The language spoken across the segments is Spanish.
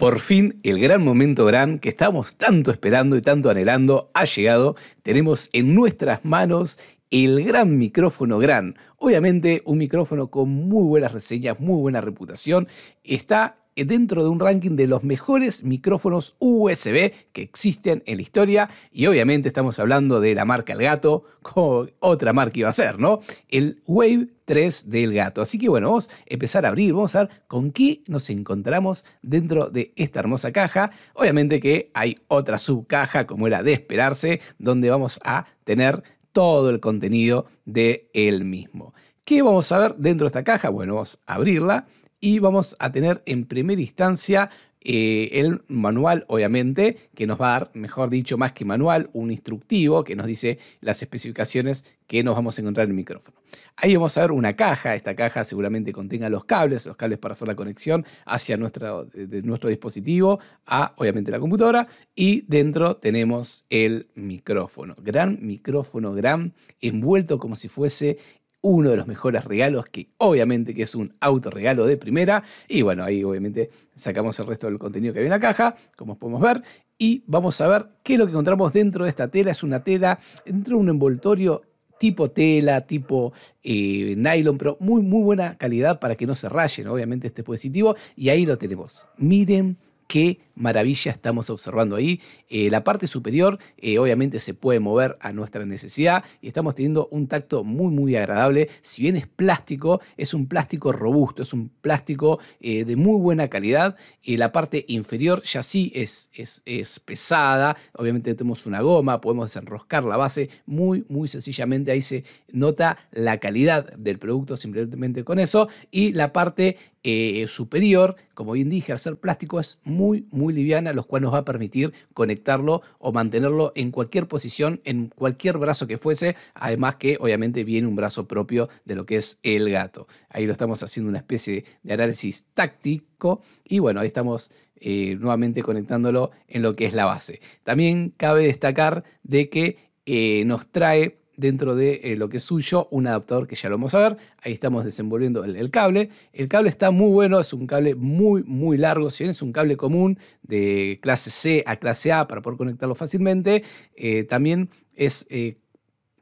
Por fin, el gran momento gran que estamos tanto esperando y tanto anhelando ha llegado. Tenemos en nuestras manos el gran micrófono gran. Obviamente un micrófono con muy buenas reseñas, muy buena reputación. Está dentro de un ranking de los mejores micrófonos USB que existen en la historia. Y obviamente estamos hablando de la marca El Gato, como otra marca iba a ser, ¿no? El Wave 3 del gato. Así que bueno, vamos a empezar a abrir, vamos a ver con qué nos encontramos dentro de esta hermosa caja. Obviamente que hay otra subcaja, como era de esperarse, donde vamos a tener todo el contenido de él mismo. ¿Qué vamos a ver dentro de esta caja? Bueno, vamos a abrirla y vamos a tener en primera instancia eh, el manual, obviamente, que nos va a dar, mejor dicho, más que manual, un instructivo que nos dice las especificaciones que nos vamos a encontrar en el micrófono. Ahí vamos a ver una caja, esta caja seguramente contenga los cables, los cables para hacer la conexión hacia nuestro dispositivo a, obviamente, la computadora y dentro tenemos el micrófono, gran micrófono, gran envuelto como si fuese uno de los mejores regalos, que obviamente que es un autorregalo de primera. Y bueno, ahí obviamente sacamos el resto del contenido que había en la caja, como podemos ver. Y vamos a ver qué es lo que encontramos dentro de esta tela. Es una tela, dentro de un envoltorio tipo tela, tipo eh, nylon, pero muy, muy buena calidad para que no se rayen, obviamente, este dispositivo. Y ahí lo tenemos. Miren qué maravilla estamos observando ahí. Eh, la parte superior eh, obviamente se puede mover a nuestra necesidad y estamos teniendo un tacto muy muy agradable. Si bien es plástico, es un plástico robusto, es un plástico eh, de muy buena calidad. la parte inferior ya sí es, es, es, pesada, obviamente tenemos una goma, podemos desenroscar la base muy muy sencillamente. Ahí se nota la calidad del producto simplemente con eso. Y la parte eh, superior, como bien dije, al ser plástico es muy, muy liviana, lo cual nos va a permitir conectarlo o mantenerlo en cualquier posición, en cualquier brazo que fuese, además que obviamente viene un brazo propio de lo que es el gato. Ahí lo estamos haciendo una especie de análisis táctico y bueno, ahí estamos eh, nuevamente conectándolo en lo que es la base. También cabe destacar de que eh, nos trae dentro de eh, lo que es suyo, un adaptador que ya lo vamos a ver. Ahí estamos desenvolviendo el, cable. El cable está muy bueno, es un cable muy, muy largo. Si bien es un cable común de clase C a clase A para poder conectarlo fácilmente, eh, también es eh,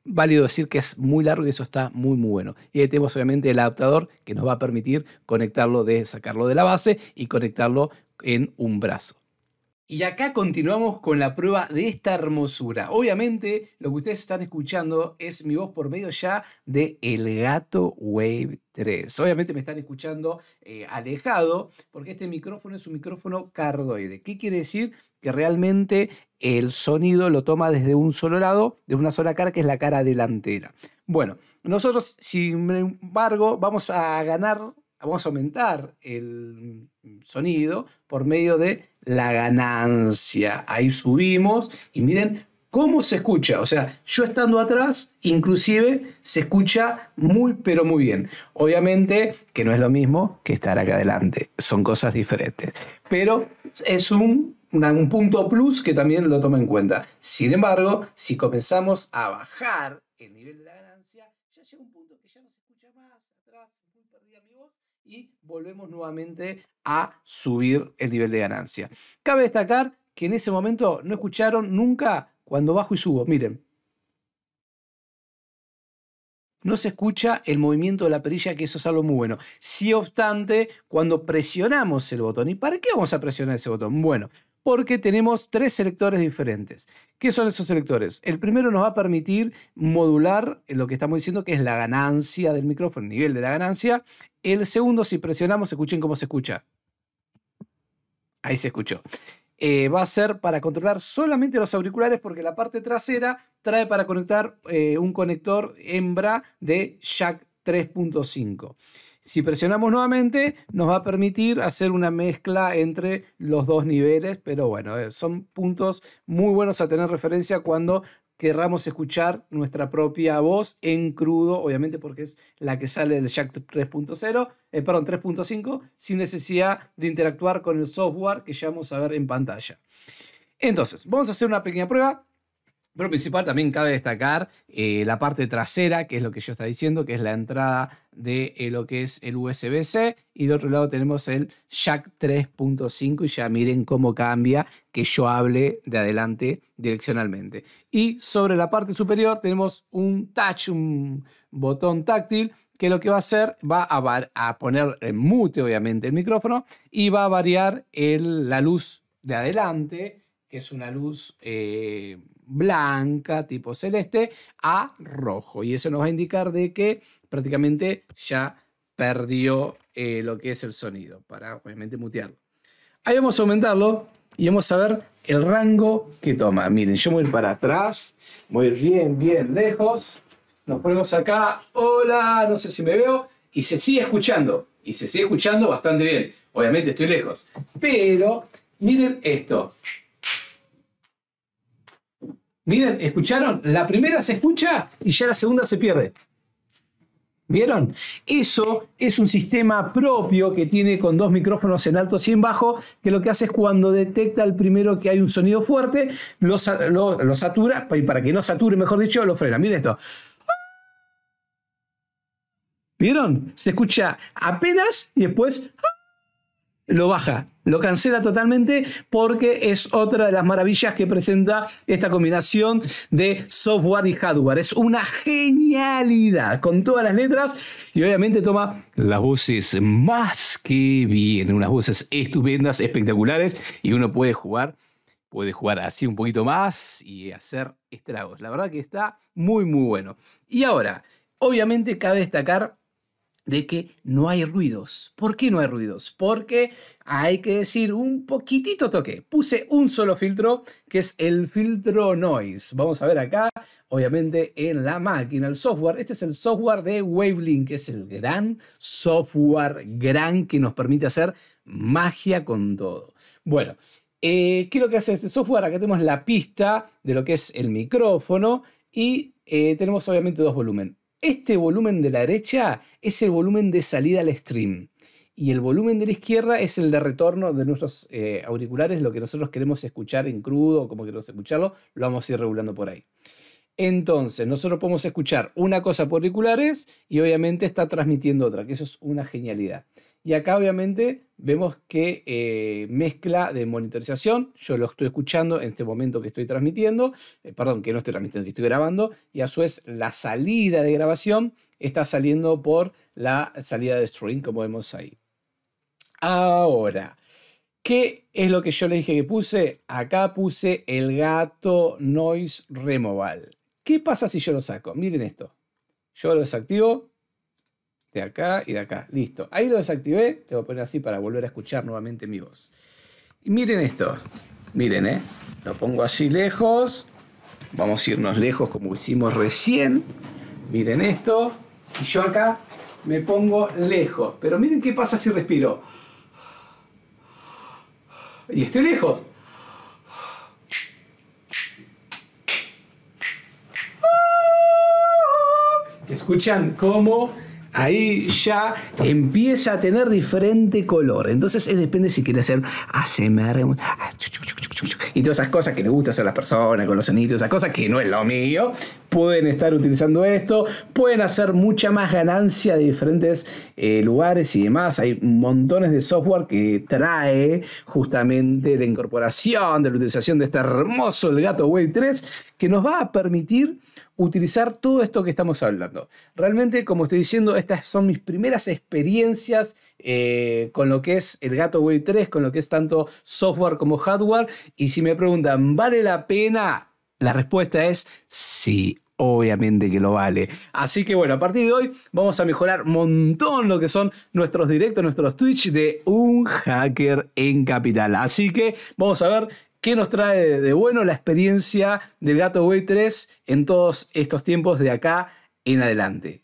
válido decir que es muy largo y eso está muy muy bueno. Y ahí tenemos obviamente el adaptador que nos va a permitir conectarlo, de, sacarlo de la base y conectarlo en un brazo. Y acá continuamos con la prueba de esta hermosura. Obviamente, lo que ustedes están escuchando es mi voz por medio ya de El Gato Wave 3. Obviamente me están escuchando eh, alejado porque este micrófono es un micrófono cardoide. ¿Qué quiere decir? Que realmente el sonido lo toma desde un solo lado, de una sola cara, que es la cara delantera. Bueno, nosotros, sin embargo, vamos a ganar vamos a aumentar el mm, sonido por medio de la ganancia. Ahí subimos y miren cómo se escucha. O sea, yo estando atrás, inclusive se escucha muy, pero muy bien. Obviamente que no es lo mismo que estar acá adelante. Son cosas diferentes. Pero es un punto plus que también lo toma en cuenta. Sin embargo, si comenzamos a bajar el nivel de la ganancia, ya llega un punto que ya no se escucha más atrás y volvemos nuevamente a subir el nivel de ganancia. Cabe destacar que en ese momento no escucharon nunca cuando bajo y subo. Miren. No se escucha el movimiento de la perilla, que eso es algo muy bueno. Si obstante, cuando presionamos el botón, ¿y para qué vamos a presionar ese botón? Bueno, porque tenemos tres selectores diferentes. ¿Qué son esos selectores? El primero nos va a permitir modular lo que estamos diciendo que es la ganancia del micrófono, el nivel de la ganancia. El segundo, si presionamos, escuchen cómo se escucha. Ahí se escuchó. Eh, va a ser para controlar solamente los auriculares porque la parte trasera trae para conectar eh, un conector hembra de jack 3.5. Si presionamos nuevamente, nos va a permitir hacer una mezcla entre los dos niveles, pero bueno, eh, son puntos muy buenos a tener referencia cuando querramos escuchar nuestra propia voz en crudo, obviamente porque es la que sale del Jack 3.0, eh, perdón, 3.5, sin necesidad de interactuar con el software que ya vamos a ver en pantalla. Entonces, vamos a hacer una pequeña prueba. Pero principal también cabe destacar eh, la parte trasera, que es lo que yo estaba diciendo, que es la entrada de eh, lo que es el USB-C. Y de otro lado tenemos el jack 3.5 y ya miren cómo cambia que yo hable de adelante direccionalmente. Y sobre la parte superior tenemos un touch, un botón táctil, que lo que va a hacer va a, poner en mute obviamente el micrófono y va a variar la luz de adelante que es una luz eh, blanca, tipo celeste, a rojo. Y eso nos va a indicar de que prácticamente ya perdió eh, lo que es el sonido, para obviamente mutearlo. Ahí vamos a aumentarlo y vamos a ver el rango que toma. Miren, yo voy para atrás, voy bien, bien lejos. Nos ponemos acá, hola, no sé si me veo, y se sigue escuchando, y se sigue escuchando bastante bien. Obviamente estoy lejos, pero miren esto. Miren, ¿escucharon? La primera se escucha y ya la segunda se pierde. ¿Vieron? Eso es un sistema propio que tiene con dos micrófonos en alto y en bajo, que lo que hace es cuando detecta el primero que hay un sonido fuerte, lo, satura, y para que no sature, mejor dicho, lo frena. Miren esto. ¿Vieron? Se escucha apenas y después lo baja, lo cancela totalmente porque es otra de las maravillas que presenta esta combinación de software y hardware. Es una genialidad con todas las letras y obviamente toma las voces más que bien, unas voces estupendas, espectaculares y uno puede jugar puede jugar así un poquito más y hacer estragos. La verdad que está muy, muy bueno. Y ahora, obviamente cabe destacar de que no hay ruidos. ¿Por qué no hay ruidos? Porque hay que decir un poquitito toque. Puse un solo filtro, que es el filtro noise. Vamos a ver acá, obviamente en la máquina, el software. Este es el software de Wavelink, que es el gran software, gran que nos permite hacer magia con todo. Bueno, eh, ¿qué es lo que hace este software? Acá tenemos la pista de lo que es el micrófono y eh, tenemos obviamente dos volúmenes este volumen de la derecha es el volumen de salida al stream y el volumen de la izquierda es el de retorno de nuestros eh, auriculares, lo que nosotros queremos escuchar en crudo o como queremos escucharlo, lo vamos a ir regulando por ahí. Entonces, nosotros podemos escuchar una cosa por auriculares y obviamente está transmitiendo otra, que eso es una genialidad. Y acá obviamente vemos que eh, mezcla de monitorización, yo lo estoy escuchando en este momento que estoy transmitiendo, eh, perdón, que no estoy transmitiendo, que estoy grabando, y a su vez la salida de grabación está saliendo por la salida de stream, como vemos ahí. Ahora, ¿qué es lo que yo le dije que puse? Acá puse el gato noise removal. ¿Qué pasa si yo lo saco? Miren esto. Yo lo desactivo, de acá y de acá. Listo. Ahí lo desactivé. Te voy a poner así para volver a escuchar nuevamente mi voz. Y miren esto. Miren, ¿eh? Lo pongo así lejos. Vamos a irnos lejos como hicimos recién. Miren esto. Y yo acá me pongo lejos. Pero miren qué pasa si respiro. Y estoy lejos. Escuchan cómo ahí ya empieza a tener diferente color. Entonces eh, depende si quiere hacer ASMR ah, y todas esas cosas que le gusta hacer a las personas con los sonidos, esas cosas que no es lo mío, pueden estar utilizando esto, pueden hacer mucha más ganancia de diferentes eh, lugares y demás. Hay montones de software que trae justamente la incorporación de la utilización de este hermoso el gato Wave 3 que nos va a permitir utilizar todo esto que estamos hablando. Realmente, como estoy diciendo, estas son mis primeras experiencias eh, con lo que es el Gato Wave 3, con lo que es tanto software como hardware. Y si me preguntan, ¿vale la pena? La respuesta es sí, Obviamente que lo vale. Así que bueno, a partir de hoy vamos a mejorar montón lo que son nuestros directos, nuestros Twitch de un hacker en capital. Así que vamos a ver qué nos trae de bueno la experiencia del Gato Way 3 en todos estos tiempos de acá en adelante.